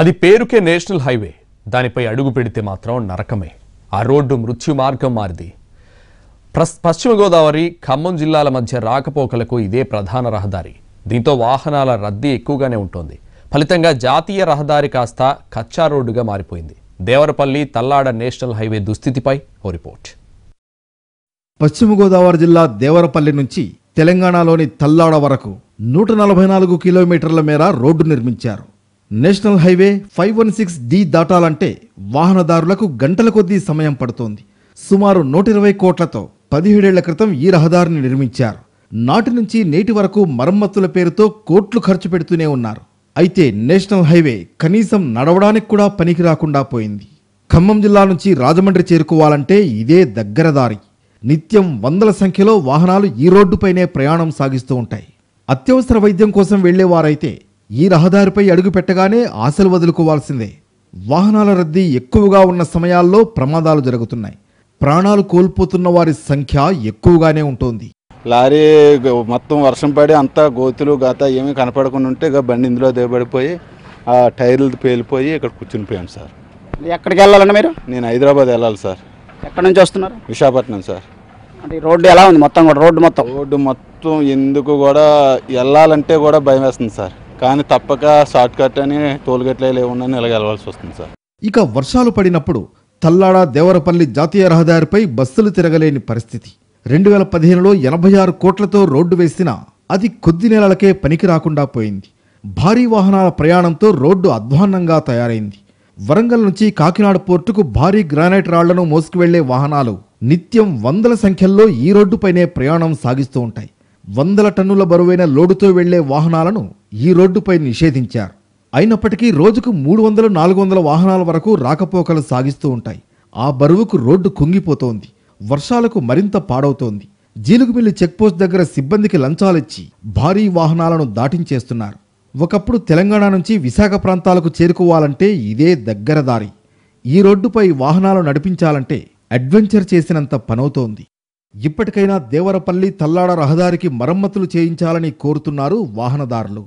అది పేరుకే national highway దానిపై అడుగు పెడితే మాత్రం నరకమే ఆ రోడ్డు మృత్యు మార్గం మారిది పశ్చిమ గోదావరి ఖమ్మం జిల్లాల మధ్య రాకపోకలకు ఇదే ప్రధాన రహదారి దీంతో వాహనాల రద్దీ ఎక్కువగానే ఉంటుంది ఫలితంగా జాతీయ రహదారి కాస్త కచ్చా రోడ్డుగా మారిపోయింది దేవరపల్లి తల్లాడ నేషనల్ హైవే దుస్థితిపై ఓ రిపోర్ట్ పశ్చిమ గోదావరి జిల్లా దేవరపల్లి నుంచి తెలంగాణలోని తల్లాడ వరకు నూట నలభై నాలుగు కిలోమీటర్ల మేర రోడ్డు నిర్మించారు national highway five one six D దాటాలంటే వాహనదారులకు గంటల కొద్దీ సమయం పడుతోంది సుమారు నూట ఇరవై కోట్లతో పదిహేడేళ్ల క్రితం ఈ రహదారిని నిర్మించారు నాటి నుంచి నేటి వరకు మరమ్మతుల పేరుతో కోట్లు ఖర్చు పెడుతూనే ఉన్నారు అయితే నేషనల్ హైవే కనీసం నడవడానికి కూడా పనికి రాకుండా పోయింది ఖమ్మం జిల్లా నుంచి రాజమండ్రి చేరుకోవాలంటే ఇదే దగ్గర దారి నిత్యం వందల సంఖ్యలో వాహనాలు ఈ రోడ్డుపైనే ప్రయాణం సాగిస్తూ ఉంటాయి అత్యవసర వైద్యం కోసం వెళ్లేవారైతే ఈ రహదారిపై అడుగు పెట్టగానే ఆశలు వదులుకోవాల్సిందే వాహనాల రద్దీ ఎక్కువగా ఉన్న సమయాల్లో ప్రమాదాలు జరుగుతున్నాయి ప్రాణాలు కోల్పోతున్న వారి సంఖ్య ఎక్కువగానే ఉంటుంది లారీ మొత్తం వర్షం పడి అంతా గోతులు గాత ఏమీ కనపడకుండా ఉంటే ఇక బండి ఇందులో దిగబడిపోయి ఆ టైర్లు పేలిపోయి ఇక్కడ కూర్చుని పోయాం సార్ ఎక్కడికి వెళ్ళాలండి మీరు నేను హైదరాబాద్ వెళ్ళాలి సార్ ఎక్కడి నుంచి వస్తున్నారు విశాఖపట్నం సార్ అంటే రోడ్డు ఎలా ఉంది మొత్తం కూడా రోడ్డు మొత్తం రోడ్డు మొత్తం ఎందుకు కూడా వెళ్ళాలంటే కూడా భయం వేస్తుంది సార్ కానీ తప్పక షార్ట్ కట్ అని టోల్గేట్లే గేట్లే లేకుండా వస్తుంది సార్ ఇక వర్షాలు పడినప్పుడు తల్లాడ దేవరపల్లి జాతీయ రహదారిపై బస్సులు తిరగలేని పరిస్థితి రెండు వేల పదిహేనులో ఎనభై ఆరు కోట్లతో రోడ్డు వేసినా అది కొద్ది నెలలకే పనికి రాకుండా పోయింది భారీ వాహనాల ప్రయాణంతో రోడ్డు అధ్వాన్నంగా తయారైంది వరంగల్ నుంచి కాకినాడ పోర్టుకు భారీ గ్రానైట్ రాళ్లను మోసుకువెళ్లే వాహనాలు నిత్యం వందల సంఖ్యల్లో ఈ రోడ్డుపైనే ప్రయాణం సాగిస్తూ ఉంటాయి వందల టన్నుల బరువైన లోడుతో వెళ్లే వాహనాలను ఈ రోడ్డుపై నిషేధించారు అయినప్పటికీ రోజుకు మూడు వందల నాలుగు వందల వాహనాల వరకు రాకపోకలు సాగిస్తూ ఉంటాయి ఆ బరువుకు రోడ్డు కుంగిపోతోంది వర్షాలకు మరింత పాడవుతోంది జీలుగుమిల్లి చెక్పోస్ట్ దగ్గర సిబ్బందికి లంచాలిచ్చి భారీ వాహనాలను దాటించేస్తున్నారు ఒకప్పుడు తెలంగాణ నుంచి విశాఖ ప్రాంతాలకు చేరుకోవాలంటే ఇదే దగ్గర దారి ఈ రోడ్డుపై వాహనాలు నడిపించాలంటే అడ్వెంచర్ చేసినంత పనవుతోంది ఇప్పటికైనా దేవరపల్లి తల్లాడ రహదారికి మరమ్మతులు చేయించాలని కోరుతున్నారు వాహనదారులు